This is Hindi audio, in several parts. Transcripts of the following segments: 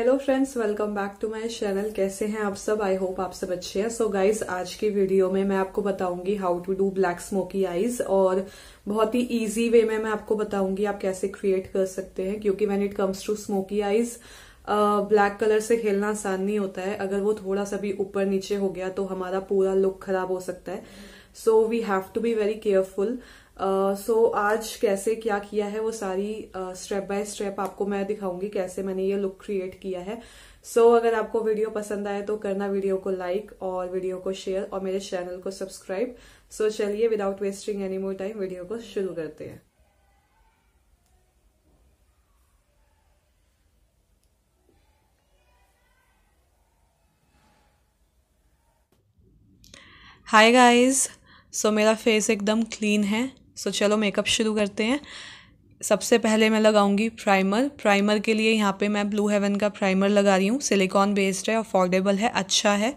hello friends welcome back to my channel कैसे हैं आप सब आई होप आप सब अच्छे हैं सो गाइस आज की वीडियो में मैं आपको बताऊंगी how to do black smoky eyes और बहुत ही इजी वे में मैं आपको बताऊंगी आप कैसे क्रिएट कर सकते हैं क्योंकि when it comes to smoky eyes black colour से खेलना आसान नहीं होता है अगर वो थोड़ा सा भी ऊपर नीचे हो गया तो हमारा पूरा लुक खराब हो सकता है so we have to be very careful so uh, so, आज कैसे क्या किया है वो सारी स्टेप बाय स्टेप आपको मैं दिखाऊंगी कैसे मैंने ये लुक क्रिएट किया है सो so, अगर आपको वीडियो पसंद आए तो करना वीडियो को लाइक और वीडियो को शेयर और मेरे चैनल को सब्सक्राइब सो so, चलिए without wasting any more time video को शुरू करते हैं हाय गाइस सो मेरा फेस एकदम क्लीन है सो चलो मेकअप शुरू करते हैं सबसे पहले मैं लगाऊंगी प्राइमर प्राइमर के लिए यहाँ पे मैं ब्लू हेवन का प्राइमर लगा रही हूँ सिलिकॉन बेस्ड है अफोर्डेबल है अच्छा है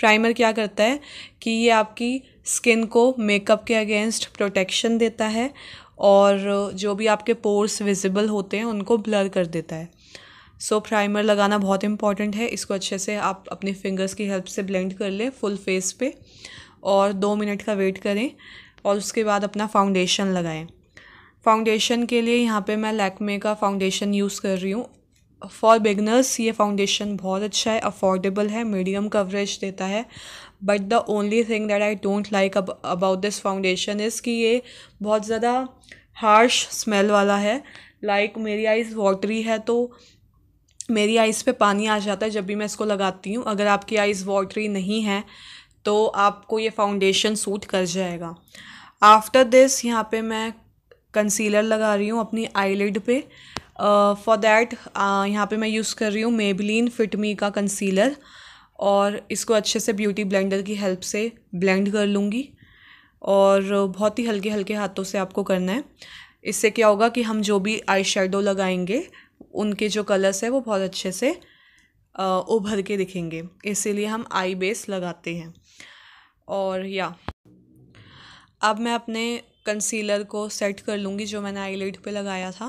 प्राइमर क्या करता है कि ये आपकी स्किन को मेकअप के अगेंस्ट प्रोटेक्शन देता है और जो भी आपके पोर्स विजिबल होते हैं उनको ब्लर कर देता है सो so, प्राइमर लगाना बहुत इंपॉर्टेंट है इसको अच्छे से आप अपने फिंगर्स की हेल्प से ब्लेंड कर लें फुल फेस पे और दो मिनट का वेट करें और उसके बाद अपना फाउंडेशन लगाएं फाउंडेशन के लिए यहाँ पे मैं लैकमे का फाउंडेशन यूज़ कर रही हूँ फॉर बिगनर्स ये फाउंडेशन बहुत अच्छा है अफोर्डेबल है मीडियम कवरेज देता है but the only thing that I don't like about this foundation is कि ये बहुत ज़्यादा हार्श स्मेल वाला है लाइक like, मेरी आइज़ वाटरी है तो मेरी आइज़ पे पानी आ जाता है जब भी मैं इसको लगाती हूँ अगर आपकी आइज़ वाटरी नहीं है तो आपको ये फाउंडेशन सूट कर जाएगा आफ्टर दिस यहाँ पे मैं कंसीलर लगा रही हूँ अपनी आईलिड पे फॉर uh, दैट uh, यहाँ पे मैं यूज़ कर रही हूँ मेबलिन फिटमी का कंसीलर और इसको अच्छे से ब्यूटी ब्लेंडर की हेल्प से ब्लेंड कर लूँगी और बहुत ही हल्के हल्के हाथों से आपको करना है इससे क्या होगा कि हम जो भी आई शेडो लगाएंगे उनके जो कलर्स है वो बहुत अच्छे से uh, उभर के दिखेंगे इसीलिए हम आई बेस लगाते हैं और या अब मैं अपने कंसीलर को सेट कर लूँगी जो मैंने आईलेट पे लगाया था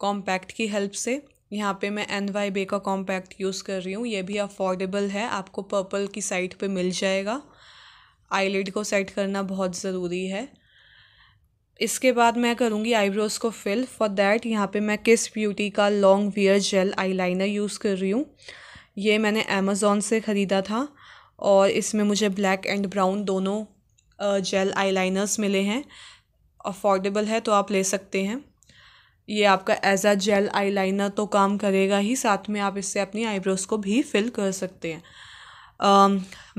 कॉम्पैक्ट की हेल्प से यहाँ पे मैं एन वाई बे का कॉम्पैक्ट यूज़ कर रही हूँ ये भी अफोर्डेबल है आपको पर्पल की साइट पे मिल जाएगा आईलेट को सेट करना बहुत ज़रूरी है इसके बाद मैं करूँगी आईब्रोज़ को फिल फॉर दैट यहाँ पे मैं किस ब्यूटी का long wear gel eyeliner use कर रही हूँ ये मैंने अमेज़ोन से ख़रीदा था और इसमें मुझे ब्लैक एंड ब्राउन दोनों जेल आईलाइनर्स मिले हैं अफोर्डेबल है तो आप ले सकते हैं ये आपका एज आ जेल आईलाइनर तो काम करेगा ही साथ में आप इससे अपनी आईब्रोज़ को भी फिल कर सकते हैं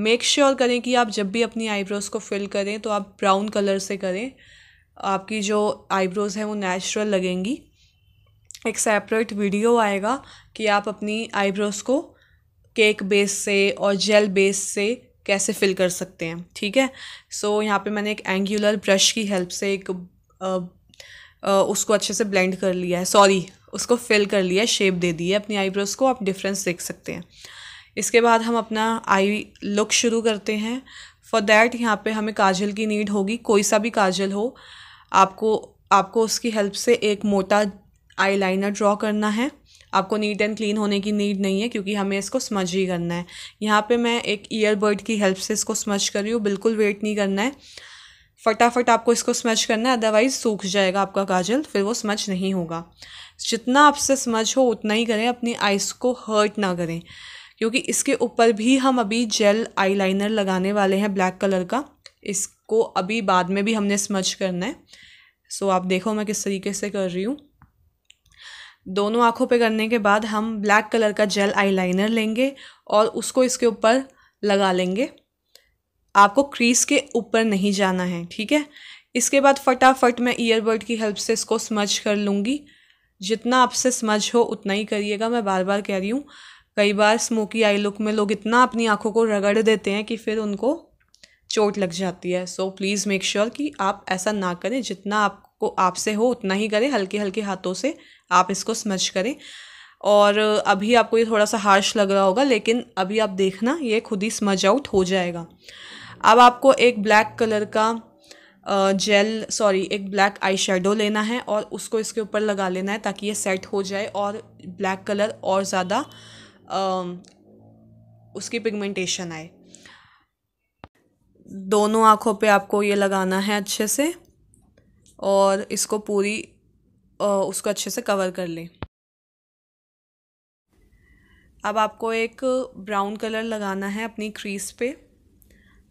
मेक uh, श्योर sure करें कि आप जब भी अपनी आईब्रोज़ को फिल करें तो आप ब्राउन कलर से करें आपकी जो आईब्रोज़ हैं वो नेचुरल लगेंगी एक सेपरेट वीडियो आएगा कि आप अपनी आईब्रोज़ को केक बेस से और जेल बेस से कैसे फिल कर सकते हैं ठीक है सो so, यहाँ पे मैंने एक एंगुलर ब्रश की हेल्प से एक आ, आ, उसको अच्छे से ब्लेंड कर लिया है सॉरी उसको फिल कर लिया है शेप दे दी है अपनी आईब्रोज़ को आप डिफरेंस देख सकते हैं इसके बाद हम अपना आई लुक शुरू करते हैं फॉर दैट यहाँ पे हमें काजल की नीड होगी कोई सा भी काजल हो आपको आपको उसकी हेल्प से एक मोटा आईलाइनर ड्रॉ करना है आपको नीट एंड क्लीन होने की नीड नहीं है क्योंकि हमें इसको स्मज ही करना है यहाँ पे मैं एक ईयरबर्ड की हेल्प से इसको स्मज कर रही हूँ बिल्कुल वेट नहीं करना है फटाफट आपको इसको स्मच करना है अदरवाइज़ सूख जाएगा आपका काजल फिर वो स्मच नहीं होगा जितना आपसे स्मच हो उतना ही करें अपनी आइज़ को हर्ट ना करें क्योंकि इसके ऊपर भी हम अभी जेल आई लगाने वाले हैं ब्लैक कलर का इसको अभी बाद में भी हमने स्मच करना है सो आप देखो मैं किस तरीके से कर रही हूँ दोनों आँखों पे करने के बाद हम ब्लैक कलर का जेल आईलाइनर लेंगे और उसको इसके ऊपर लगा लेंगे आपको क्रीज के ऊपर नहीं जाना है ठीक है इसके बाद फटाफट मैं ईयरबड की हेल्प से इसको स्मज कर लूँगी जितना आपसे स्मज हो उतना ही करिएगा मैं बार बार कह रही हूँ कई बार स्मोकी आई लुक में लोग इतना अपनी आँखों को रगड़ देते हैं कि फिर उनको चोट लग जाती है सो प्लीज़ मेक श्योर कि आप ऐसा ना करें जितना आप को आपसे हो उतना ही करें हल्के हल्के हाथों से आप इसको स्मच करें और अभी आपको ये थोड़ा सा हार्श लग रहा होगा लेकिन अभी आप देखना ये खुद ही स्मज आउट हो जाएगा अब आपको एक ब्लैक कलर का जेल सॉरी एक ब्लैक आई शेडो लेना है और उसको इसके ऊपर लगा लेना है ताकि ये सेट हो जाए और ब्लैक कलर और ज़्यादा उसकी पिगमेंटेशन आए दोनों आँखों पे आपको ये लगाना है अच्छे से और इसको पूरी उसको अच्छे से कवर कर लें अब आपको एक ब्राउन कलर लगाना है अपनी क्रीज पे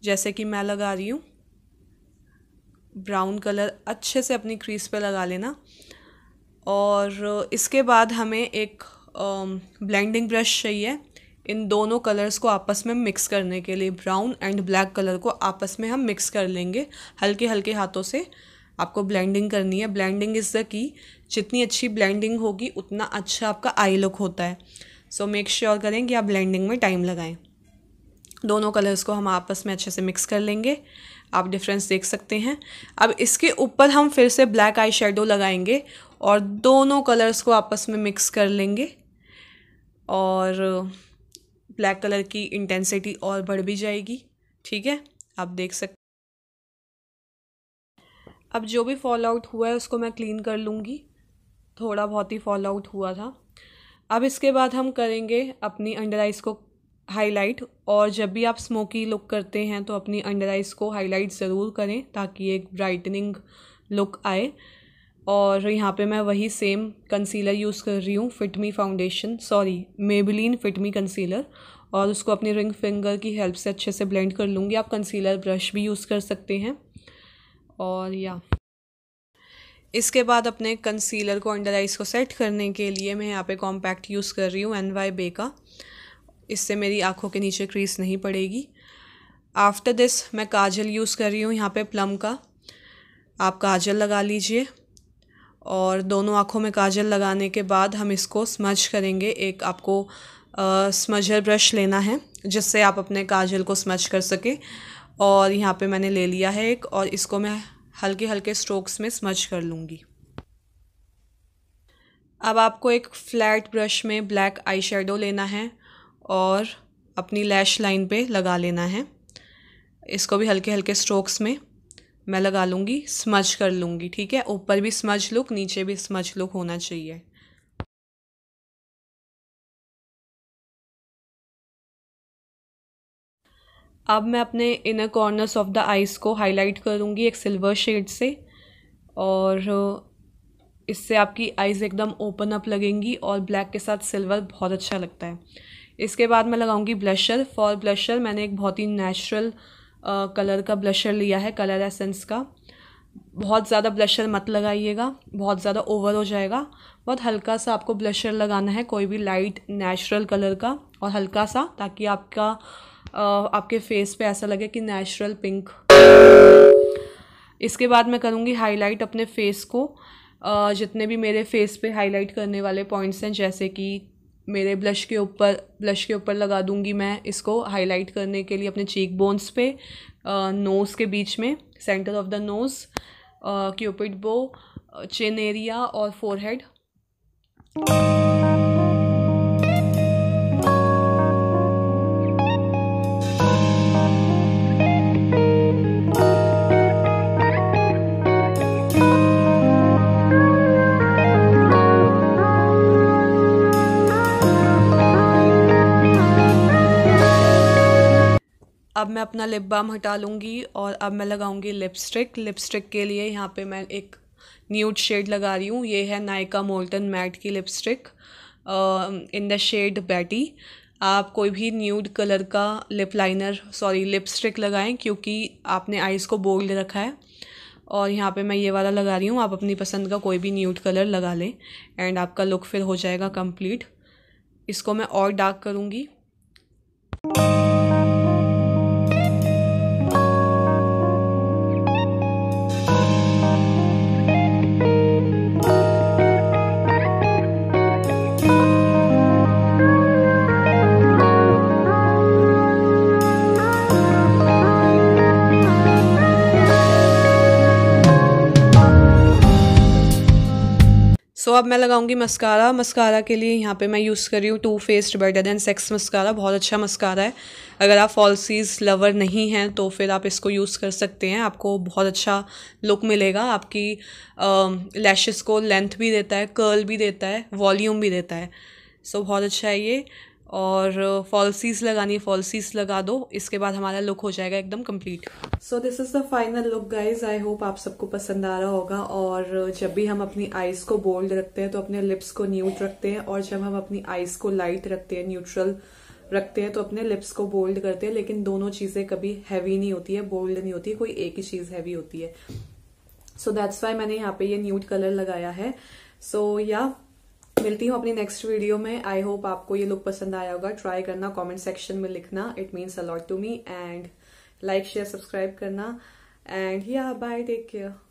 जैसे कि मैं लगा रही हूँ ब्राउन कलर अच्छे से अपनी क्रीज पे लगा लेना और इसके बाद हमें एक ब्लेंडिंग ब्रश चाहिए इन दोनों कलर्स को आपस में मिक्स करने के लिए ब्राउन एंड ब्लैक कलर को आपस में हम मिक्स कर लेंगे हल्के हल्के हाथों से आपको ब्लेंडिंग करनी है ब्लेंडिंग इज़ द की जितनी अच्छी ब्लेंडिंग होगी उतना अच्छा आपका आई लुक होता है सो मेक श्योर करें कि आप ब्लेंडिंग में टाइम लगाएं दोनों कलर्स को हम आपस में अच्छे से मिक्स कर लेंगे आप डिफरेंस देख सकते हैं अब इसके ऊपर हम फिर से ब्लैक आई शेडो लगाएंगे और दोनों कलर्स को आपस में मिक्स कर लेंगे और ब्लैक कलर की इंटेंसिटी और बढ़ भी जाएगी ठीक है आप देख सकते अब जो भी फॉल आउट हुआ है उसको मैं क्लीन कर लूँगी थोड़ा बहुत ही फॉल आउट हुआ था अब इसके बाद हम करेंगे अपनी अंडर आइज़ को हाईलाइट और जब भी आप स्मोकी लुक करते हैं तो अपनी अंडर आइज़ को हाईलाइट ज़रूर करें ताकि एक ब्राइटनिंग लुक आए और यहाँ पे मैं वही सेम कंसीलर यूज़ कर रही हूँ Fit Me foundation sorry Maybelline Fit Me concealer और उसको अपने रिंग फिंगर की हेल्प से अच्छे से ब्लेंड कर लूँगी आप कंसीलर ब्रश भी यूज़ कर सकते हैं और या इसके बाद अपने कंसीलर को अंडर आइज़ को सेट करने के लिए मैं यहाँ पे कॉम्पैक्ट यूज़ कर रही हूँ एन वाई बे का इससे मेरी आँखों के नीचे क्रीज नहीं पड़ेगी आफ्टर दिस मैं काजल यूज़ कर रही हूँ यहाँ पे प्लम का आप काजल लगा लीजिए और दोनों आँखों में काजल लगाने के बाद हम इसको स्मज करेंगे एक आपको स्मजर ब्रश लेना है जिससे आप अपने काजल को स्मज कर सकें और यहाँ पे मैंने ले लिया है एक और इसको मैं हल्के हल्के स्ट्रोक्स में स्मज कर लूँगी अब आपको एक फ्लैट ब्रश में ब्लैक आई शेडो लेना है और अपनी लैश लाइन पे लगा लेना है इसको भी हल्के हल्के स्ट्रोक्स में मैं लगा लूँगी स्मज कर लूँगी ठीक है ऊपर भी स्मज लुक नीचे भी स्मज लुक होना चाहिए अब मैं अपने inner corners of the eyes को हाईलाइट करूँगी एक सिल्वर शेड से और इससे आपकी आइज़ एकदम ओपन अप लगेंगी और ब्लैक के साथ सिल्वर बहुत अच्छा लगता है इसके बाद मैं लगाऊंगी ब्लशर फॉर ब्लशर मैंने एक बहुत ही नेचुरल कलर का ब्लशर लिया है कलर एसेंस का बहुत ज़्यादा ब्लशर मत लगाइएगा बहुत ज़्यादा ओवर हो जाएगा बहुत हल्का सा आपको ब्लशर लगाना है कोई भी लाइट नेचुरल कलर का और हल्का सा ताकि आपका आपके फेस पे ऐसा लगे कि नेचुरल पिंक इसके बाद मैं करूँगी हाईलाइट अपने फेस को जितने भी मेरे फेस पे हाईलाइट करने वाले पॉइंट्स हैं जैसे कि मेरे ब्लश के ऊपर ब्लश के ऊपर लगा दूंगी मैं इसको हाईलाइट करने के लिए अपने चीक बोन्स पे नोज़ के बीच में centre of the nose cupid bow chin area और फोरहेड अब मैं अपना लिप बाम हटा लूँगी और अब मैं लगाऊँगी लिपस्टिक लिपस्टिक के लिए यहाँ पे मैं एक न्यूड शेड लगा रही हूँ ये है नायका मोल्टन मैट की lipstick in the shade Betty आप कोई भी न्यूड कलर का लिप लाइनर सॉरी लिपस्टिक लगाएं क्योंकि आपने आइज़ को बोल्ड रखा है और यहाँ पे मैं ये वाला लगा रही हूँ आप अपनी पसंद का कोई भी न्यूड कलर लगा लें एंड आपका लुक फिर हो जाएगा कंप्लीट इसको मैं और डार्क करूँगी अब मैं लगाऊंगी मस्कारा मस्कारा के लिए यहाँ पे मैं यूज़ कर रही हूँ Too Faced Better Than Sex mascara बहुत अच्छा मस्कारा है अगर आप फॉल्सीज लवर नहीं हैं तो फिर आप इसको यूज़ कर सकते हैं आपको बहुत अच्छा लुक मिलेगा आपकी लैशेस को लेंथ भी देता है कर्ल भी देता है वॉल्यूम भी देता है सो so, बहुत अच्छा है ये और फॉल्सीज uh, लगानी है फॉल्सीज लगा दो इसके बाद हमारा लुक हो जाएगा एकदम complete so this is the final look guys I hope आप सबको पसंद आ रहा होगा और uh, जब भी हम अपनी आईज को बोल्ड रखते हैं तो अपने लिप्स को न्यूट रखते हैं और जब हम अपनी आईज को लाइट रखते हैं न्यूट्रल रखते हैं तो अपने लिप्स को बोल्ड करते हैं लेकिन दोनों चीज़ें कभी हैवी नहीं होती है बोल्ड नहीं होती कोई एक ही चीज़ हैवी होती है सो दैट्स वाई मैंने यहाँ पे ये न्यूट कलर लगाया है सो so, या yeah, मिलती हूँ अपनी नेक्स्ट वीडियो में आई होप आपको ये लुक पसंद आया होगा ट्राई करना कॉमेंट सेक्शन में लिखना it means a lot to me and like share subscribe करना and yeah bye take care